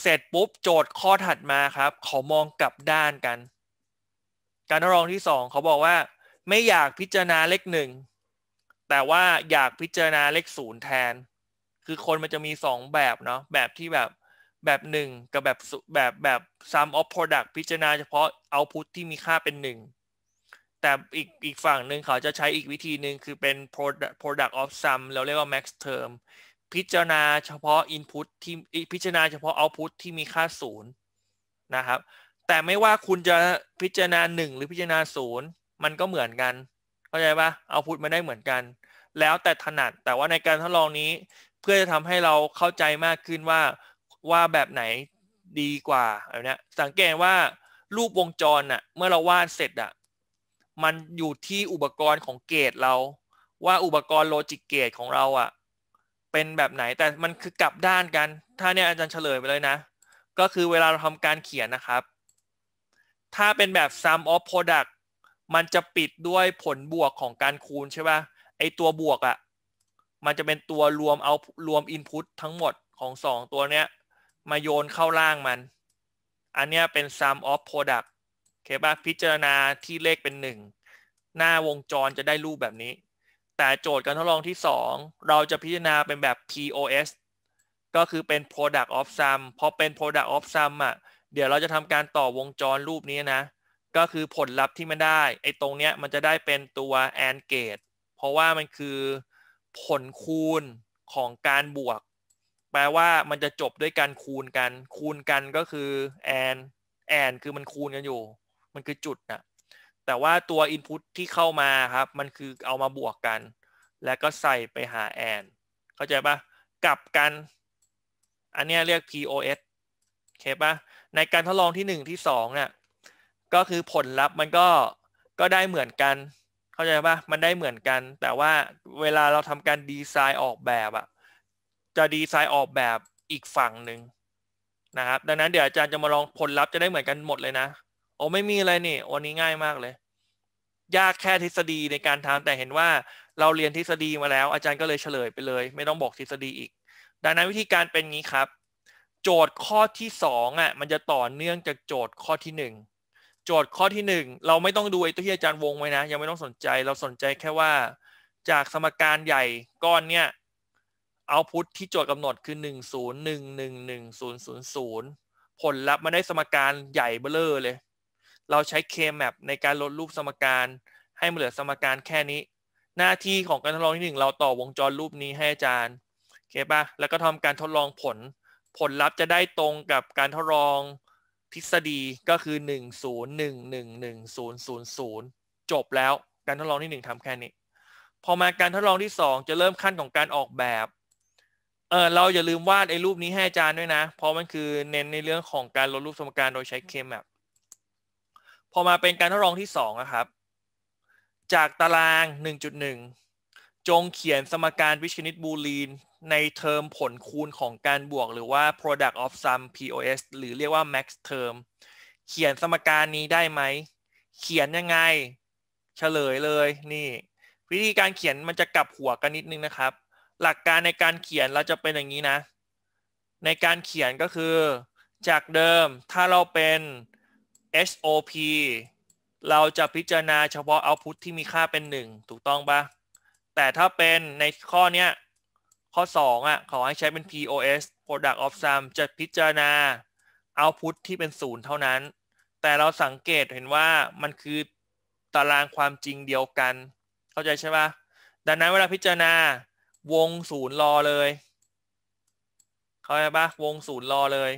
เสร็จปุ๊บโจทย์ข้อถัดมาครับเขามองกลับด้านกัน การทดลองที่สองเขาบอกว่า ไม่อยากพิจารณาเลขหนึ่งแต่ว่าอยากพิจารณาเลขศูนย์แทน คือคนมันจะมีสองแบบเนาะแบบที่แบบแบบหนึ่งกับแบบแบบแบบ sum of product พิจารณาเฉพาะ output ที่มีค่าเป็นหนึ่งแต่อีกอีกฝั่งหนึ่งเขาจะใช้อีกวิธีหนึ่งคือเป็น product product of sum เราเรียกว่า max term พิจารณา เฉพาะ Input ที่พิจารณาเฉพาะ Output ที่มีค่าศูนย์นะครับ แต่ไม่ว่าคุณจะพิจารณา 1 หรือพิจารณาศูนย์มันก็เหมือนกันเข้าใจปะเอาพุทมันได้เหมือนกัน แล้วแต่ถนัดแต่ว่าในการทดลองนี้เพื่อจะทำให้เราเข้าใจมากขึ้นว่าว่าแบบไหนดีกว่าอะไรเนี้ยสังเกตว่ารูปวงจรน่ะเมื่อเราวาดเสร็จอ่ะมันอยู่ที่อุปกรณ์ของเกตเรา ว่าอุปกรณ์โลจิกเกตของเราอ่ะเป็น แบบไหนแต่มันคือกลับด้านกัน ถ้า เนี่ยอาจารย์เฉลยไปเลยนะ ก็คือเวลาเราทำการเขียนนะครับ ถ้าเป็นแบบ sum of product มันจะปิดด้วยผลบวกของการคูณ ใช่ป่ะไอตัวบวกอะ่ะ มันจะเป็นตัวรวม เอารวม input ทั้งหมดของ2 ตัว เนี้ย มาโยนเข้าล่างมัน อันเนี้ยเป็น sum of product เข้จป่ะพิจารณาที่เลขเป็น 1 หน้าวงจรจะได้รูปแบบนี้แต่โจทย์การทดลองที่ 2 เราจะพิจารณาเป็นแบบ POS ก็คือเป็น product of sum พอเป็น product of sum อ่ะ เดี๋ยวเราจะทำการต่อวงจรรูปนี้นะ ก็คือผลลัพธ์ที่มันได้ ไอ้ตรงเนี้ยมันจะได้เป็นตัว and gate เพราะว่ามันคือผลคูณของการบวก แปลว่ามันจะจบด้วยการคูณกัน คูณกันก็คือ and and คือมันคูณกันอยู่ มันคือจุดน่ะแต่ว่าตัว Input ที่เข้ามาครับ มันคือเอามาบวกกัน แล้วก็ใส่ไปหาแอนเข้าใจปะกลับกัน อันนี้เรียก POS เข้าปะในการทดลองที่1ที่2เนี่ยก็คือผลลัพธ์มันก็ก็ได้เหมือนกัน เข้าใจปะมันได้เหมือนกัน แต่ว่าเวลาเราทำการดีไซน์ออกแบบอะจะดีไซน์ออกแบบอีกฝั่งหนึ่งนะครับดังนั้นเดี๋ยวอาจารย์จะมาลองผลลัพธ์จะได้เหมือนกันหมดเลยนะโอ้ไม่มีอะไรนี่วันนี้ง่ายมากเลยยากแค่ทฤษฎีในการทำแต่เห็นว่าเราเรียนทฤษฎีมาแล้ว อาจารย์ก็เลยเฉลยไปเลย ไม่ต้องบอกทฤษฎีอีก ดังนั้นวิธีการเป็นงี้ครับ โจทย์ข้อที่สองอ่ะมันจะต่อเนื่องจากโจทย์ข้อที่หนึ่งโจทย์ข้อที่หนึ่งเราไม่ต้องดูไอ้ตัวที่อาจารย์วงไว้นะ ยังไม่ต้องสนใจเราสนใจแค่ว่าจากสมการใหญ่ก้อนเนี้ยเอาพุทที่โจทย์กำหนดคือ 1 0 1 1 1 0 0 0ผลลัพธ์มันได้สมการใหญ่เบ้อเลยเราใช้ K-map ในการลดรูปสมการให้เหลือสมการแค่นี้ หน้าที่ของการทดลองที่หนึ่งเราต่อวงจรรูปนี้ให้อาจารย์โอเคปะแล้วก็ทำการทดลองผลผลลัพธ์จะได้ตรงกับการทดลองทฤษฎีก็คือ 10111000 จบแล้วการทดลองที่ 1 ทำแค่นี้พอมาการทดลองที่ 2 จะเริ่มขั้นของการออกแบบ เออเราอย่าลืมวาดไอ้รูปนี้ให้อาจารย์ด้วยนะ เพราะมันคือเน้นในเรื่องของการลดรูปสมการโดยใช้เคมแบบพอมาเป็นการทดลองที่ 2 นะครับ จากตาราง 1.1 จงเขียนสมการวิชนิตบูลีน ในเทอมผลคูณของการบวกหรือว่า product of sum POS หรือเรียกว่า max term เขียนสมการนี้ได้ไหม เขียนยังไง เฉลยเลยนี่ วิธีการเขียนมันจะกลับหัวกันนิดนึงนะครับ หลักการในการเขียนเราจะเป็นอย่างนี้นะ ในการเขียนก็คือจากเดิมถ้าเราเป็น SOP เราจะพิจารณาเฉพาะ output ที่มีค่าเป็น 1 ถูกต้องปะแต่ถ้าเป็นในข้อเนี้ยข้อ 2 อ่ะ ขอให้ใช้เป็น POS Product of Sum จะพิจารณา output ที่เป็น 0 เท่านั้น แต่เราสังเกตเห็นว่ามันคือตารางความจริงเดียวกัน เข้าใจใช่ปะดังนั้นเวลาพิจารณาวงศูนย์รอเลย เข้าใจปะวงศูนย์รอเลย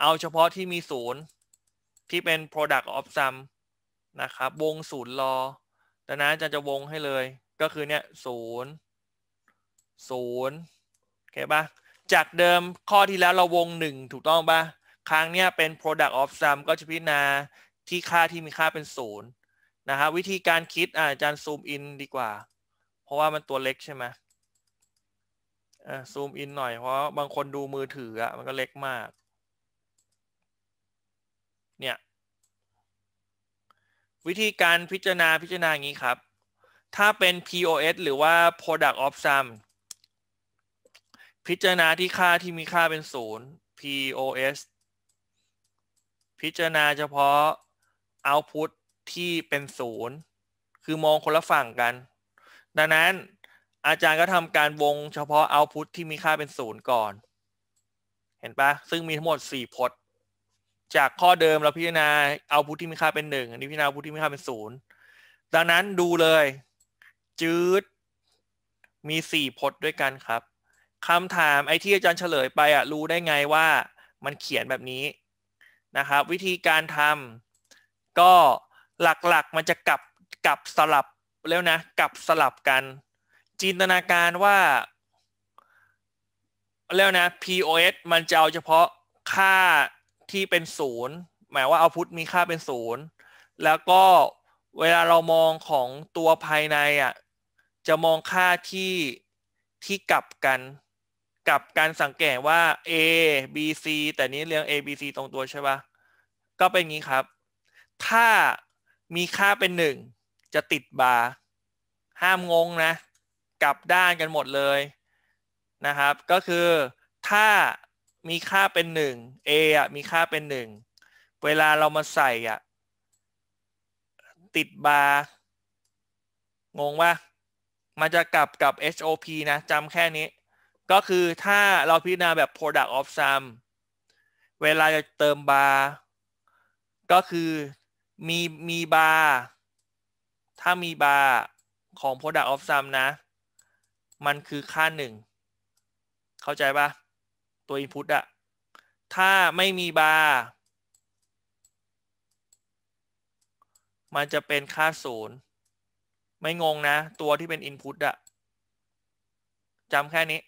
เอาเฉพาะที่มีศูนย์ที่เป็น product of sum นะครับ วงศูนย์รอดังนั้นอาจารย์จะวงให้เลย ก็คือเนี่ยศูนย์ศูนย์โอเคปะ จากเดิมข้อที่แล้วเราวงหนึ่งถูกต้องปะครั้งเนี้ยเป็น product of sum ก็จะพิจารณาที่ค่าที่มีค่าเป็นศูนย์นะครับวิธีการคิดอาจารย์ซูมอินดีกว่า เพราะว่ามันตัวเล็กใช่ไหมซูมอินหน่อยเพราะบางคนดูมือถืออะมันก็เล็กมากเนี่ย วิธีการพิจารณาพิจารณางี้ครับ ถ้าเป็น POS หรือว่า product of sum พิจารณาที่ค่าที่มีค่าเป็นศูนย์ POS พิจารณาเฉพาะ output ที่เป็นศูนย์คือมองคนละฝั่งกัน ดังนั้นอาจารย์ก็ทำการวงเฉพาะ output ที่มีค่าเป็นศูนย์ก่อน เห็นปะซึ่งมีทั้งหมด 4พจน์จากข้อเดิมเราพิจารณาเอาพุทธิมีค่าเป็นหนึ่งอันนี้พิจารณาพุทธิมีค่าเป็นศูนย์ดังนั้นดูเลยจืดมีสี่พจน์ด้วยกันครับคำถามไอ้ที่อาจารย์เฉลยไปอ่ะรู้ได้ไงว่ามันเขียนแบบนี้นะครับ วิธีการทำก็หลักๆมันจะกลับกลับสลับแล้วนะกลับสลับกัน จินตนาการว่า แล้วนะ POS มันจะเอาเฉพาะค่าที่เป็นศูนย์หมายว่าเอาพุทมีค่าเป็นศูนย์แล้วก็เวลาเรามองของตัวภายในอ่ะ จะมองค่าที่ที่กลับกัน กับการสังเกตว่า A B C แต่นี้เรียง A B C ตรงตัวใช่ปะก็เป็นงี้ครับ ถ้ามีค่าเป็นหนึ่งจะติดบาร์ ห้ามงงนะ กลับด้านกันหมดเลยนะครับ ก็คือถ้ามีค่าเป็นหนึ่ง a อ่ะมีค่าเป็นหนึ่ง เวลาเรามาใส่อ่ะติดบาร์ งงว่า มันจะกลับกับ HOP นะจำแค่นี้ก็คือถ้าเราพิจารณาแบบ product of sum เวลาจะเติมบาร์ก็คือมีมีบาร์ ถ้ามีบาร์ของ product of sum นะ มันคือค่าหนึ่งเข้าใจปะตัวอินพุตอะถ้าไม่มีบาร์ มัน จะเป็นค่าศูนย์ไม่งงนะ ตัวที่เป็นอินพุตอะจำแค่นี้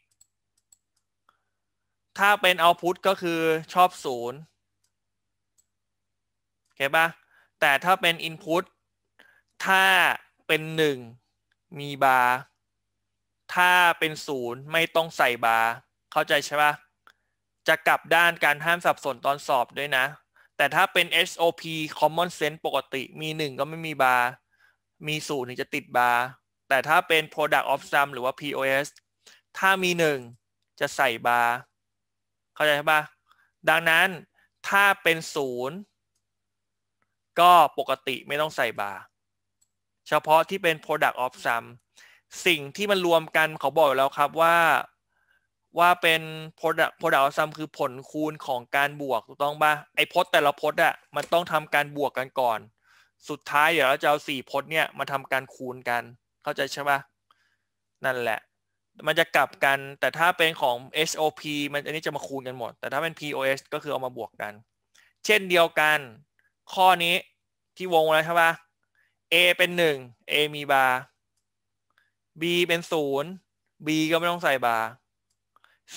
ถ้าเป็นเอาพุตก็คือชอบศูนย์เข้าปะแต่ถ้าเป็นอินพุตถ้าเป็นหนึ่งมีบาร์ ถ้าเป็นศูนย์ไม่ต้องใส่บาร์ เข้าใจใช่ปะจะกลับด้านการห้ามสับสนตอนสอบด้วยนะ แต่ถ้าเป็น SOP common sense ปกติมี 1 ก็ไม่มีบาร์ มีศูนย์ถึงจะติดบาร์ แต่ถ้าเป็น product of sum หรือว่า POS ถ้ามี 1 จะใส่บาร์ เข้าใจช่ะ ดังนั้นถ้าเป็นศูนย์ก็ปกติไม่ต้องใส่บาร์ เฉพาะที่เป็น product of sum สิ่งที่มันรวมกันเขาบอกแล้วครับว่าว่าเป็น product product o u t c m คือผลคูณของการบวกถูกต้องป่ะไอพจน์แต่ละพจน์อะมันต้องทำการบวกกันก่อน สุดท้ายเดี๋ยวเราจะเอาสี่พจน์เนี่ยมาทำการคูณกัน เข้าใจใช่ป่ะนั่นแหละมันจะกลับกัน แต่ถ้าเป็นของ SOP มันอันนี้จะมาคูณกันหมดแต่ถ้าเป็น POS ก็คือเอามาบวกกัน เช่นเดียวกันข้อนี้ที่วงแล้วใช่ป่ะ A เป็น 1 A มีบาร์ B เป็น 0 B ก็ไม่ต้องใส่บาร์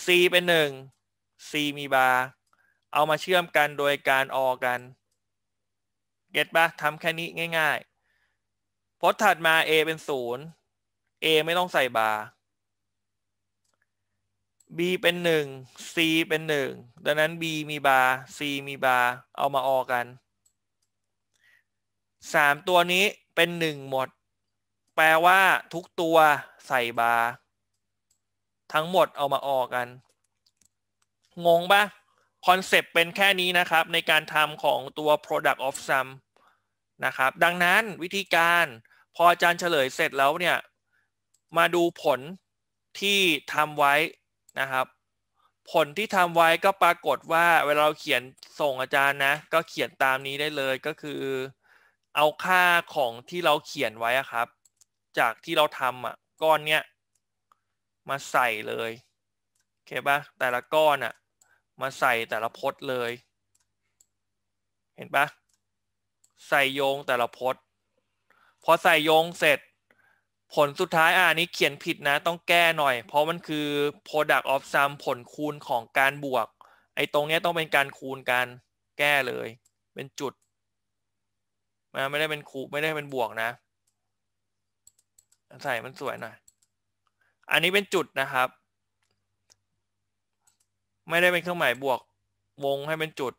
C เป็นหนึ่ง C มีบาร์เอามาเชื่อมกันโดยการออกันเก็ตปะทำแค่นี้ง่ายๆ พจน์ถัดมา A เป็นศูนย์ A ไม่ต้องใส่บาร์ B เป็นหนึ่ง C เป็นหนึ่งดังนั้น B มีบาร์ C มีบาร์เอามาออกันสามตัวนี้เป็นหนึ่งหมด แปลว่าทุกตัวใส่บาร์ทั้งหมด เอามาออกกัน งงปะคอนเซปต์ เป็นแค่นี้นะครับในการทำของตัว product of sum นะครับ ดังนั้นวิธีการพอ อาจารย์เฉลยเสร็จแล้ว เนี่ย มาดูผลที่ทำไว้นะครับ ผลที่ทำไว้ก็ปรากฏว่าเวลาเราเขียนส่งอาจารย์ นะ ก็เขียนตามนี้ได้เลยก็คือ เอาค่าของที่เราเขียนไว้ครับ จากที่เราทำอ่ะก้อนเนี้ยมาใส่เลยโอเคปะแต่ละ ก้อนอะมาใส่แต่ละพจน์เลย เห็นปะใส่โยงแต่ละพจน์พอใส่โยงเสร็จ ผลสุดท้ายอ่านี้เขียนผิดนะ ต้องแก้หน่อย เพราะมันคือ product of sum ผลคูณของการบวก ไอ้ ตรงนี้ต้องเป็นการคูณกันแก้เลย เป็นจุดนะไม่ได้เป็นคูไม่ได้เป็นบวกนะ ใส่มันสวยหน่อยอันนี้เป็นจุดนะครับ ไม่ได้เป็นเครื่องหมายบวกวงให้เป็นจุด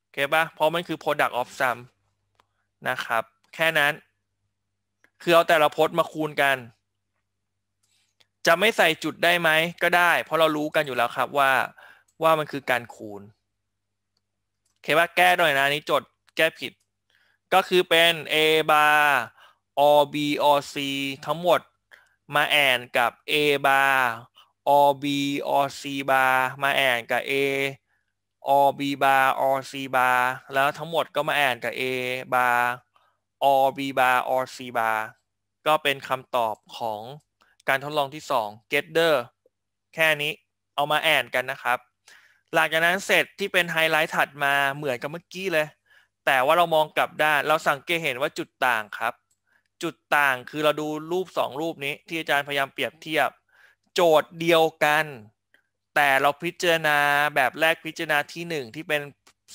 โอเคปะเพราะมันคือ product of sum นะครับแค่นั้น คือเอาแต่ละพจน์มาคูณกัน จะไม่ใส่จุดได้ไหมก็ได้เพราะเรารู้กันอยู่แล้วครับว่าว่ามันคือการคูณโอเคปะแก้หน่อยนะนี้จดแก้ผิดก็คือเป็น a bar OB OC ทั้งหมดมาแอนกับ A bar อ b OC bar มาแอนกับ A OB bar OC bar แล้วทั้งหมดก็มาแอนกับ A bar OB bar OC bar ก็เป็นคำตอบของการทดลองที่ 2 getter แค่นี้เอามาแอนกันนะครับ หลังจากนั้นเสร็จที่เป็นไฮไลท์ถัดมาเหมือนกับเมื่อกี้เลย แต่ว่าเรามองกลับด้านเราสังเกตเห็นว่าจุดต่างครับจุดต่างคือเราดูรูปสองรูปนี้ที่อาจารย์พยายามเปรียบเทียบโจทย์เดียวกัน แต่เราพิจารณาแบบแรกพิจารณาที่ 1 ที่เป็น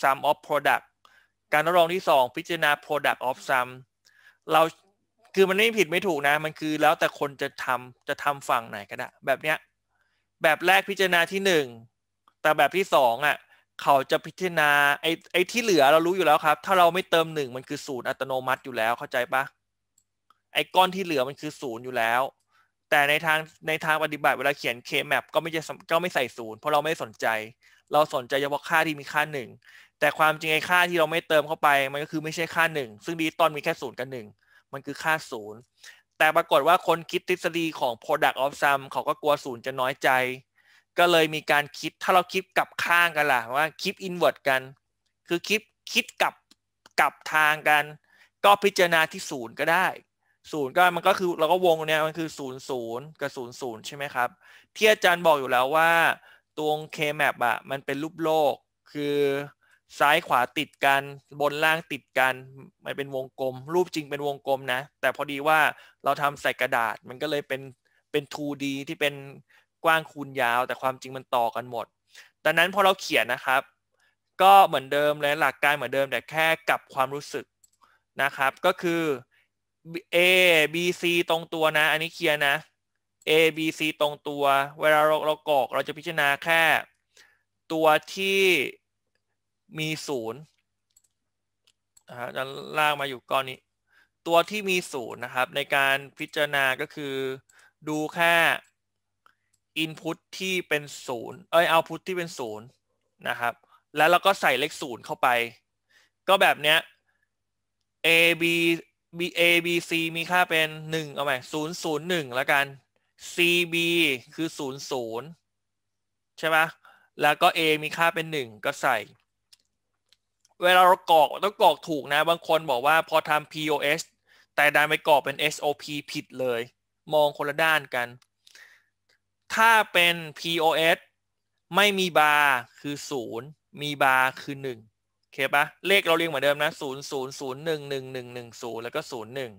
sum of product การทดลองที่ 2 พิจารณา product of sum เราคือมันไม่ผิดไม่ถูกนะมันคือแล้วแต่คนจะทำจะทำฝั่งไหนก็ได้แบบเนี้ยแบบแรกพิจารณาที่1แต่แบบที่2อ่ะเขาจะพิจารณาไอ้ไอ้ที่เหลือเรารู้อยู่แล้วครับถ้าเราไม่เติมหนึ่งมันคือสูตรอัตโนมัติอยู่แล้วเข้าใจปะไอ้ก้อนที่เหลือมันคือศูนย์อยู่แล้ว แต่ในทางในทางปฏิบัติเวลาเขียน K-map ก็ไม่จะก็ไม่ใส่ศูนย์เพราะเราไม่สนใจ เราสนใจเฉพาะค่าที่มีค่าหนึ่งแต่ความจริงไอ้ค่าที่เราไม่เติมเข้าไปมันก็คือไม่ใช่ค่าหนึ่งซึ่งดีตอนมีแค่ศูนย์กับหนึ่งมันคือค่าศูนย์แต่ปรากฏว่าคนคิดทฤษฎีของ product of sum เขาก็กลัวศูนย์จะน้อยใจ ก็เลยมีการคิดถ้าเราคิดกลับข้างกันล่ะว่าคิด inward กัน คือคิดคิดกลับกลับทางกัน ก็พิจารณาที่ศูนย์ก็ได้ศูนย์ก็มันก็คือเราก็วงเนี้ยมันคือศูนย์ศูนย์กับศูนย์ศูนย์ใช่ไหมครับที่อาจารย์บอกอยู่แล้วว่าตวง K-map อะมันเป็นรูปโลก คือซ้ายขวาติดกัน บนล่างติดกัน มันเป็นวงกลม รูปจริงเป็นวงกลมนะ แต่พอดีว่าเราทำใส่กระดาษมันก็เลยเป็นเป็น 2D ที่เป็นกว้างคูณยาว แต่ความจริงมันต่อกันหมดดังนั้นพอเราเขียนนะครับ ก็เหมือนเดิมเลยหลักการเหมือนเดิมแต่แค่กลับความรู้สึกนะครับ ก็คือ A B C ตรงตัว นะ อัน นี้ เคลียร์นะ A B C ตรงตัว เวลา เราเรากรอกเราจะพิจารณาแค่ ตัวที่มีศูนย์นะฮะจะลากมาอยู่ก้อน นี้ ตัวที่มีศูนย์นะ ครับ ในการพิจารณาก็คือดูแค่ Input ที่เป็นศูนย์เอ้ยเอาพุตที่เป็นศูนย์นะ ครับ แล้วเราก็ใส่เลขศูนย์เข้าไป ก็แบบเนี้ย A B b a b c มีค่าเป็นหนึ่งเอาไหมศูนย์ศูนย์หนึ่งแล้วกัน c b คือศูนย์ศูนย์ใช่ไหมแล้วก็ a มีค่าเป็นหนึ่งก็ใส่ เวลาเรากรอกต้องกรอกถูกนะ บางคนบอกว่าพอทำ POS แต่ดันไปกรอกเป็น SOP ผิดเลย มองคนละด้านกัน ถ้าเป็น POS ไม่มีบาร์คือ 0 มีบาร์คือ 1เคปะเลขเราเรียงเหมือนเดิมนะศูนย์ศูนย์ศูนย์หนึ่งหนึ่งหนึ่งหนึ่งศูนย์แล้วก็ศูนย์หนึ่ง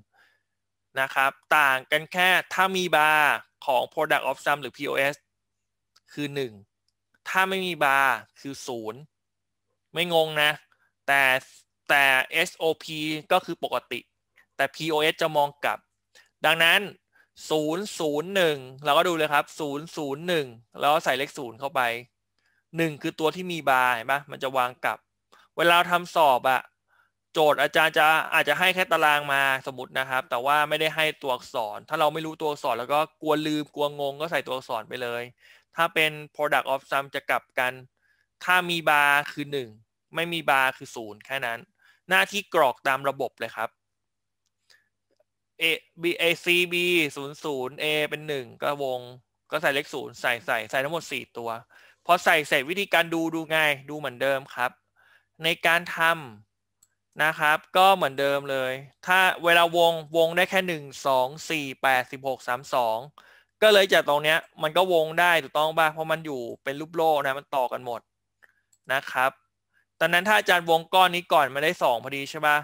นะครับ ต่างกันแค่ถ้ามีบาร์ของ product of sum หรือ POS คือหนึ่งถ้าไม่มีบาร์คือศูนย์ไม่งงนะ แต่แต่ SOP ก็คือปกติ แต่ POS จะมองกลับ ดังนั้น 001 เราก็ดูเลยครับ 001 แล้วใส่เลข0เข้าไป 1 คือตัวที่มีบาร์เห็นปะมันจะวางกลับเวลาทำสอบอะโจทย์อาจารย์จะอาจจะให้แค่ตารางมาสมมตินะครับแต่ว่าไม่ได้ให้ตัวอักษรถ้าเราไม่รู้ตัวอักษร แล้วก็กลัวลืมกลัวงงก็ใส่ตัวอักษรไปเลย ถ้าเป็น product of sum จะกลับกัน ถ้ามีบาร์คือ 1 ไม่มีบาร์คือ 0 แค่นั้น หน้าที่กรอกตามระบบเลยครับ A B A C B 0 0 A เป็น 1 ก็วงก็ใส่เลข0ใส่ใส่ใส่ทั้งหมด 4 ตัวพอใส่เสร็จวิธีการดูดูง่ายดูเหมือนเดิมครับในการทำนะครับ ก็เหมือนเดิมเลย ถ้าเวลาวงวงได้แค่ 1 2 4 8 16 3 2 ก็เลยจากตรงเนี้ยมันก็วงได้ถูกต้องบ้างเพราะมันอยู่เป็นรูปโลนะมันต่อกันหมดนะครับ ตอนนั้นถ้าอาจารย์วงก้อนนี้ก่อนมาได้2พอดีใช่ปะ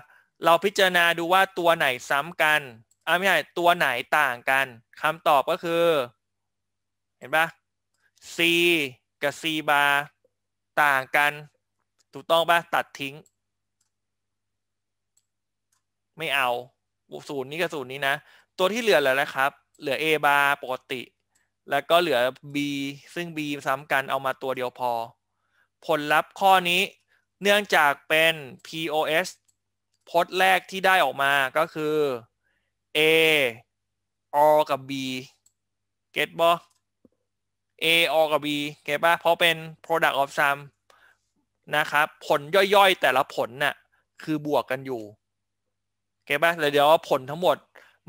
เราพิจารณาดูว่าตัวไหนซ้ำกันอ่าไม่ใช่ตัวไหนต่างกันคำตอบก็คือ เห็นปะ C กับ C บาร์ต่างกันถูกต้องปะตัดทิ้ง ไม่เอาศูนย์นี้กับศูนย์นี้นะ ตัวที่เหลือแหล้วนะครับ เหลือ a บาร์ปกติ แล้วก็เหลือ b ซึ่ง b ซ้ำกันเอามาตัวเดียวพอ ผลลัพธ์ข้อนี้เนื่องจากเป็น POS พจน์แรกที่ได้ออกมาก็คือ a o กับ b เก็ตบอ a o กับ b เก็ตปะเพราะเป็น product of sum นะครับผลย่อย ๆ แต่ละผลนะ่ะคือบวกกันอยู่เข้าใจปะเเดี๋ยวผลทั้งหมด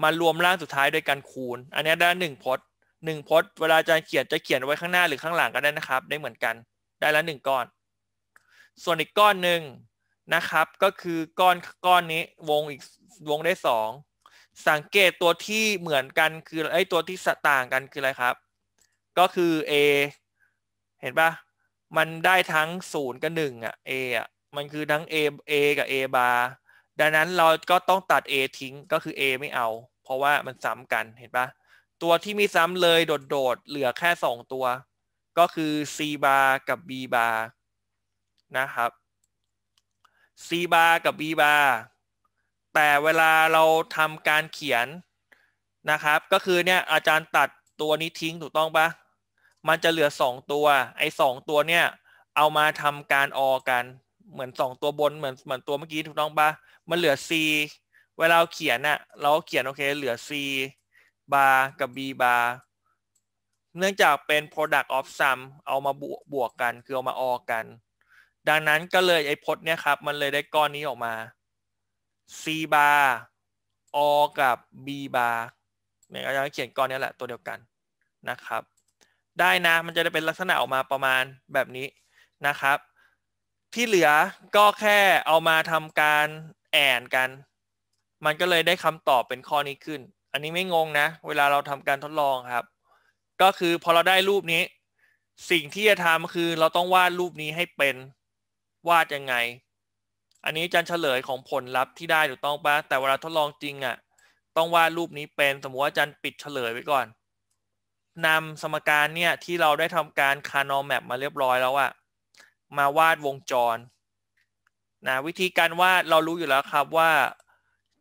มา รวม ร่างสุดท้ายด้วยการคูณ อันนี้ได้หนึ่งพจน์หนึ่งพจน์เวลาจะเขียนจะเขียนไว้ข้างหน้าหรือข้างหลังก็ได้นะครับได้เหมือนกันได้ละหนึ่งก้อน ส่วนอีกก้อนหนึ่งนะครับ ก็คือก้อนก้อนนี้วง อีก วงได้สองสังเกตตัวที่เหมือนกัน คือไอ้ตัวที่ต่างกันคืออะไรครับ ก็คือ a เห็นปะมันได้ทั้งศูนย์กับหนึ่งอะ A ออะมันคือทั้ง A A กับ A บาร์ดังนั้นเราก็ต้องตัด A ทิ้งก็คือ A ไม่เอา เพราะว่ามันซ้ำกันเห็นปะตัวที่มีซ้ำเลยโดดๆเหลือแค่สองตัวก็คือ C บาร์กับ B บาร์นะครับ C บาร์กับ B บาร์แต่เวลาเราทำการเขียนนะครับก็คือเนี่ยอาจารย์ตัดตัวนี้ทิ้งถูกต้องปะมันจะเหลือสองตัว ไอ้สองตัวเนี่ยเอามาทำการออกัน เหมือนสองตัวบนเหมือนเหมือนตัวเมื่อกี้ถูกต้องปะมันเหลือ c เวลาเราเขียนน่ะเราเขียนโอเคเหลือ c bar กับ b bar เนื่องจากเป็น product of sum เอามาบวกบวกกันคือเอามาออกัน ดังนั้นก็เลยไอ้พจน์เนี่ยครับมันเลยได้ก้อนนี้ออกมา c bar อกับ b bar เนี่ยเราจะเขียนก้อนนี้แหละตัวเดียวกันนะครับได้นะมันจะได้เป็นลักษณะออกมาประมาณแบบนี้นะครับ ที่เหลือก็แค่เอามาทำการแอนกัน มันก็เลยได้คำตอบเป็นข้อนี้ขึ้น อันนี้ไม่งงนะ เวลาเราทำการทดลองครับ ก็คือพอเราได้รูปนี้ สิ่งที่จะทำคือเราต้องวาดรูปนี้ให้เป็นวาดยังไง อันนี้จันเฉลยของผลลัพธ์ที่ได้ถูกต้องปะแต่เวลาทดลองจริงอะ่ะต้องวาดรูปนี้เป็นสมมติว่าจันปิดเฉลยไว้ก่อนนำสมการเนี่ยที่เราได้ทำการคานอลแมปมาเรียบร้อยแล้วอะมาวาดวงจรนะวิธีการวาดเรารู้อยู่แล้วครับว่า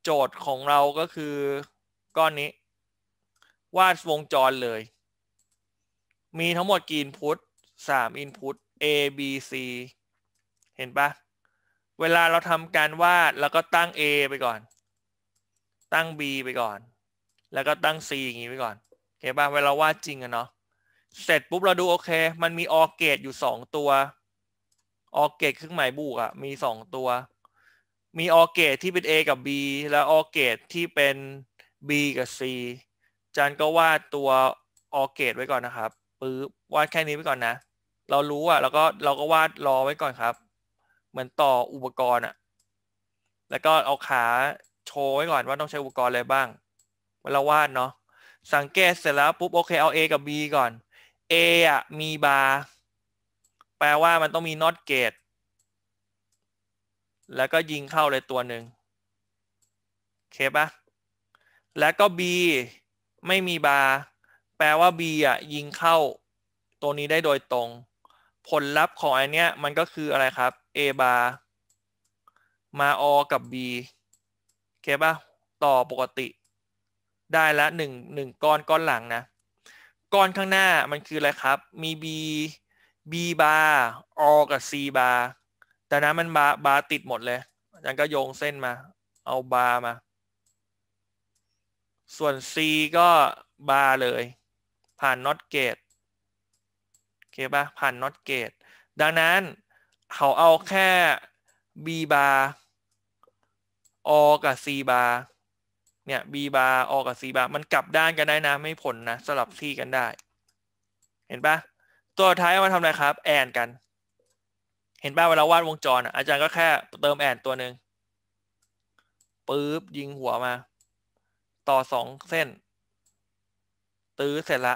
โจทย์ของเราก็คือ ก้อนนี้ วาดวงจรเลย มีทั้งหมดกีุ่ตสามอินพุต A B C เห็นปะเวลาเราทำการวาดแล้วก็ตั้ง A ไปก่อน ตั้ง B ไปก่อน แล้วก็ตั้ง C อย่างนี้ไปก่อนเคป่ะเวลาวาดจริงอะเนาะเสร็จปุ๊บเราดู โอเค มันมีออเกตอยู่สองตัว ออเกตเครื่องหมายบวกอะมีสองตัว มีออเกตที่เป็น A กับ B แล้วออเกตที่เป็น B กับ C จานก็วาดตัวออเกตไว้ก่อนนะครับปึ๊บวาดแค่ นี้ไว้ก่อนนะ เรารู้อะแล้วก็เราก็วาดรอไว้ก่อนครับ เหมือนต่ออุปกรณ์อะแล้วก็เอาขาโชว์ไว้ก่อนว่าต้องใช้อุปกรณ์อะไรบ้าง เวลาวาดเนาะสังเกตเสร็จแล้วปุ๊บโอเค เอา A กับ B ก่อน A อ่ะมีบาร์แปลว่ามันต้องมีน็อตเกตแล้วก็ยิงเข้าเลยตัวหนึ่งเคปะแล้วก็ B ไม่มีบาร์แปลว่า B อ่ะยิงเข้าตัวนี้ได้โดยตรง ผลลัพธ์ของอันเนี้ยมันก็คืออะไรครับ A บาร์มา O กับ B เคปะต่อปกติได้ละหนึ่งหนึ่งก้อนก้อนหลังนะก้อนข้างหน้ามันคือ อะไร ครับมี b b บาร์อกับ c บาร์แต่นั้นมันบาร์บาร์ติดหมดเลยยังก็โยงเส้นมาเอาบาร์มา ส่วน c ก็บาร์เลย ผ่านน็อตเกตโอเคปะผ่านน็อตเกตดังนั้นเขาเอาแค่ b บาร์อกับ c บาร์เนี่ย b บาร์ออกกับ c บาร์มันกลับด้านกันได้นะ ไม่ผลนะ สลับที่กันได้ เห็นปะตัวท้ายมาทำอะไรครับ แอนกัน เห็นปะเวลาวาดวงจรออาจารย์ก็แค่เติมแอนตัวหนึ่ง ปึ๊บ ยิงหัวมา ต่อสองเส้น ตื้อเสร็จละ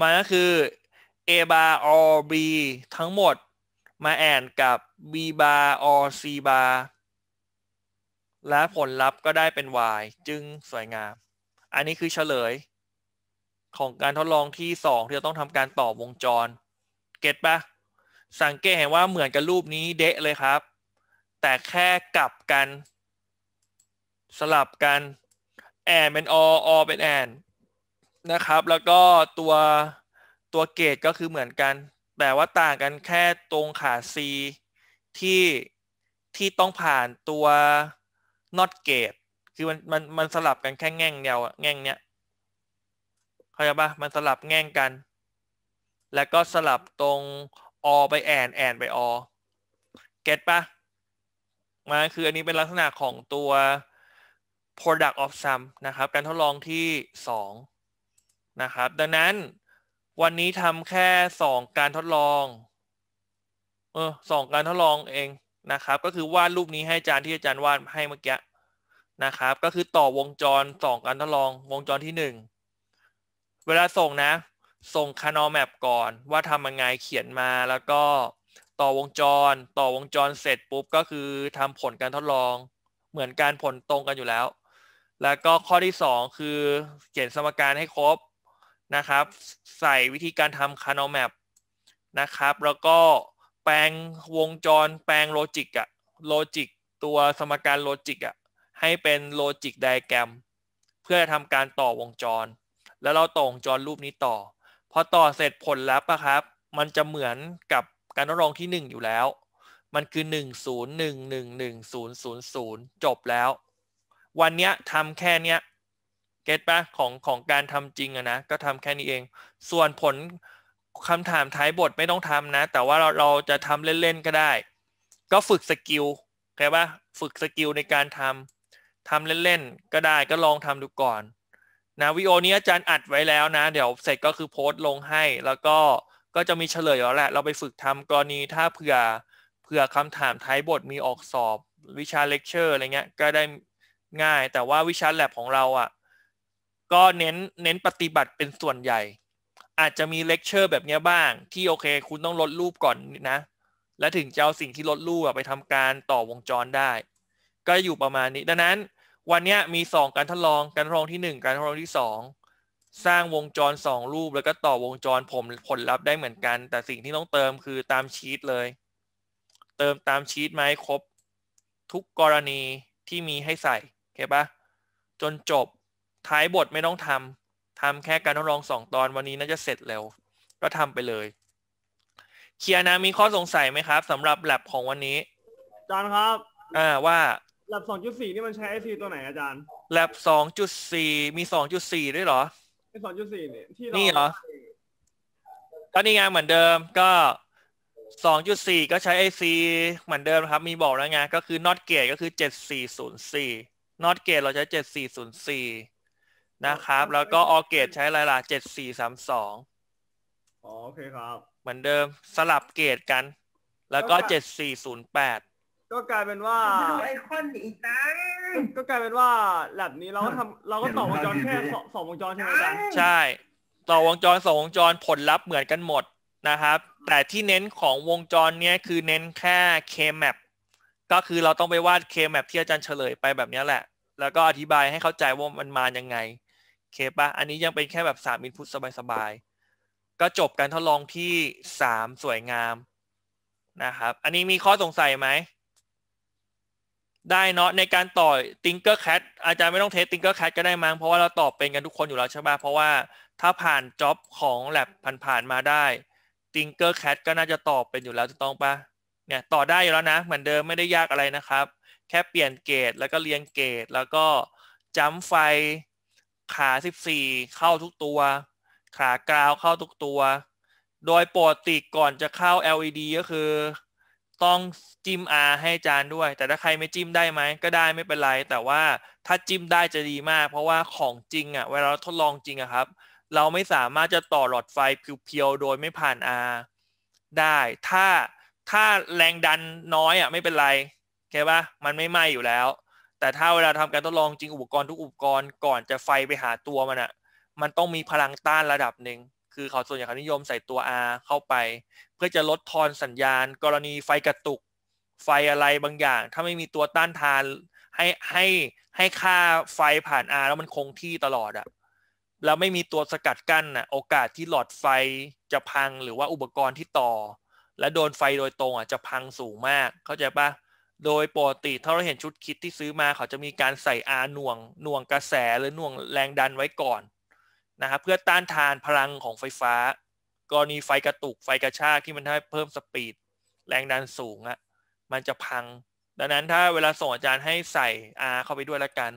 มันก็คือ a บาร์ o b ทั้งหมด มาแอนกับ b บาร์ o c บาร์และผลลัพธ์ก็ได้เป็น y จึงสวยงาม อันนี้คือเฉลย ของการทดลองที่ 2 ที่เราต้องทำการต่อวงจรเก็ตปะสังเกตเห็นว่าเหมือนกับรูปนี้เดะเลยครับ แต่แค่กลับกัน สลับกันแอนเป็นอออเป็นแอนนะครับ แล้วก็ตัวตัวเกตก็คือเหมือนกัน แต่ว่าต่างกันแค่ตรงขา C ที่ ที่ต้องผ่านตัว not gate คือมันมันมันสลับกันแค่แง่งเดียวแง่งเนี้ยเข้าใจปะมันสลับแง่งกัน แล้วก็สลับตรงอไปแอนแอนไปอเก t ตปะมาคืออันนี้เป็นลักษณะของตัว product of sum นะครับ การทดลองที่ 2 นะครับ ดังนั้นวันนี้ทำแค่ 2 การทดลองเออสองการทดลองเองนะครับก็คือ วาดรูปนี้ให้อาจารย์ที่อาจารย์วาดให้เมื่อกี้นะครับ ก็คือต่อวงจรสองการทดลอง วงจรที่หนึ่งเวลาส่งนะ ส่งคานอแมปก่อนว่าทำยังไงเขียนมาแล้วก็ต่อวงจร ต่อวงจรเสร็จปุ๊บก็คือทำผลการทดลอง เหมือนการผลตรงกันอยู่แล้ว แล้วก็ข้อที่2คือเขียนสมการให้ครบนะครับ ใส่วิธีการทำคานอแมปนะครับแล้วก็แปลงวงจรแปลงโลจิกอะโลจิกตัวสมการโลจิกอะให้เป็นโลจิกไดแกรมเพื่อทำการต่อวงจร แล้วเรา ต่อวงจรรูปนี้ต่อพอต่อเสร็จผลแล้วธะครับ มันจะเหมือนกับการทดลองที่ 1 อยู่แล้ว มันคือ 1 0 1 1 1 0 0 0จบแล้ว วันเนี้ยทำแค่เนี้ยเก็ตปะของของการทำจริงอะนะ ก็ทำแค่นี้เองส่วนผลคำถามท้ายบทไม่ต้องทำนะ แต่ว่าเราเราจะทำเล่นๆก็ได้ ก็ฝึกสกิลแกว่าฝึกสกิลในการทำทำเล่นๆก็ได้ก็ลองทำดูก่อนนะวิโอนี้อาจารย์อัดไว้แล้วนะ เดี๋ยวเสร็จก็คือโพสต์ลงให้แล้วก็ก็จะมีเฉลยแล้วแหละ เราไปฝึกทำกรณีถ้าเผื่อเผื่อคำถามท้ายบทมีออกสอบวิชาเลคเชอร์อะไรเงี้ยก็ได้ง่ายแต่ว่าวิชาแลบของเราอะ่ะก็เน้นเน้นปฏิบัติเป็นส่วนใหญ่อาจจะมีเลคเชอร์แบบนี้บ้าง ที่โอเค คุณต้องลดรูปก่อนนะและถึงจะเอาสิ่งที่ลด รูปไปทำการต่อวงจรได้ ก็อยู่ประมาณนี้ ดังนั้นวันนี้มี 2 การทดลองการทดลองที่ 1การทดลองที่ 2 สร้างวงจร 2 รูปแล้วก็ต่อวงจรผมผลลัพธ์ได้เหมือนกัน แต่สิ่งที่ต้องเติมคือตามชีตเลยเติมตามชีตไหมครบทุกกรณีที่มีให้ใส่เข้าปะจนจบท้ายบทไม่ต้องทำทำแค่การทดลองสองตอนวันนี้น่าจะเสร็จเร็วก็ทำไปเลย เคียนามีข้อสงสัยไหมครับสำหรับแลบของวันนี้อาจารย์ครับอ่าว่าแลบสองจุดสี่นี่มันใช้ไอซีตัวไหนอาจารย์แลบสองจุดสี่มีสองจุดสี่ด้วยเหรอไอสองจุดสี่เนี่ยที่นี่เหรอ ก็นี่ไงเหมือนเดิมก็สองจุดสี่ก็ใช้ไอซีเหมือนเดิมครับ มีบอกแล้วไงก็คือนอตเกตก็คือเจ็ดสี่ศูนย์สี่นอตเกตเราใช้เจ็ดสี่ศูนย์สี่นะครับแล้วก็ออเกตใช้อะไรล่ะเจ็ดสี่สามสองอ๋อโอเคครับเหมือนเดิมสลับเกตกัน แล้วก็เจ็ดสี่ศูนย์แปดก็กลายเป็นว่าไอคอนอีกตังก็กลายเป็นว่าแลบนี้เราก็ทำเราก็ต่อวงจรแค่สองวงจร ใช่ไหมจ๊ะใช่ต่อวงจรสองวงจรผลลัพธ์เหมือนกันหมดนะครับแต่ที่เน้นของวงจรเนี้ยคือเน้นแค่เคแมปก็คือเราต้องไปวาดคแมปที่อาจารย์เฉลยไปแบบนี้แหละ แล้วก็อธิบายให้เข้าใจว่ามันมายังไงเคปะอันนี้ยังเป็นแค่แบบสามอินพุตสบายๆ ก็จบการทดลองที่สามสวยงาม นะ ครับ อันนี้มีข้อสงสัยไหม ได้ เนาะในการต่อติงเกอร์แคทอาจารย์ไม่ต้องเทสติงเกอร์แคทก็ได้ มั้งเพราะว่าเราตอบเป็นกันทุกคนอยู่แล้วใช่ไหมเพราะว่าถ้าผ่านจ็อบ ของแลบผ่านๆมาได้ติงเกอร์แคทก็น่าจะตอบเป็นอยู่แล้วถูกต้องปะเนี่ยต่อได้อยู่แล้วนะเหมือนเดิมไม่ได้ยากอะไรนะครับ แค่เปลี่ยนเกรดแล้วก็เรียงเกรดแล้วก็จำไฟขาสิบสี่เข้าทุกตัว ขากราวเข้าทุกตัว โดยปกติก่อนจะเข้า LED ก็คือ ต้องจิ้ม R ให้จานด้วย แต่ถ้าใครไม่จิ้มได้ไหมก็ได้ไม่เป็นไรแต่ว่าถ้าจิ้มได้จะดีมากเพราะว่าของจริงอะ่ะเวลาทดลองจริงอะครับ เราไม่สามารถจะต่อหลอดไฟเพียวๆโดยไม่ผ่าน R ได้ถ้าถ้าแรงดันน้อยอะ่ะไม่เป็นไรเข้าปะมันไม่ไหม้อยู่แล้วแต่ถ้าเวลาทำการทดลองจริงอุปกรณ์ทุกอุปกรณ์ก่อนจะไฟไปหาตัวมันอะมันต้องมีพลังต้านระดับหนึ่งคือเขาส่วนใหญ่เขานิยมใส่ตัว R เข้าไป เพื่อจะลดทอนสัญญาณ กรณีไฟกระตุกไฟอะไรบางอย่าง ถ้าไม่มีตัวต้านทาน ให้ให้ให้ค่าไฟผ่าน R แล้วมันคงที่ตลอดอะแล้วไม่มีตัวสกัดกั้นอะโอกาสที่หลอดไฟจะพังหรือว่าอุปกรณ์ที่ต่อ และโดนไฟโดยตรงอะจะพังสูงมากเข้าใจปะโดยปกติถ้าเราเห็นชุดคิดที่ซื้อมาเขาจะมีการใส่อาหน่วงหน่วงกระแสหรือหน่วงแรงดันไว้ก่อนนะครับเพื่อต้านทานพลังของไฟฟ้า กรณีไฟกระตุกไฟกระชากที่มันให้เพิ่มสปีดแรงดันสูงอะมันจะพัง ดังนั้นถ้าเวลาส่งอาจารย์ให้ใส่อาเข้าไปด้วยละกัน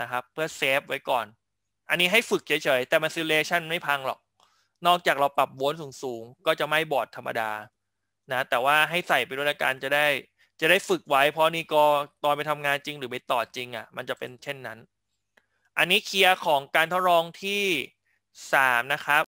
นะครับเพื่อเซฟไว้ก่อน อันนี้ให้ฝึกเฉยๆแต่มันซิเลชันไม่พังหรอกนอกจากเราปรับโวลต์สูง ๆ ก็จะไม่บอดธรรมดานะแต่ว่าให้ใส่ไปด้วยละกันจะได้จะได้ฝึกไว้เพราะนี่ก็ตอนไปทำงานจริงหรือไปต่อจริงอ่ะ มันจะเป็นเช่นนั้น อันนี้เคลียร์ของการทดลองที่ 3 นะครับ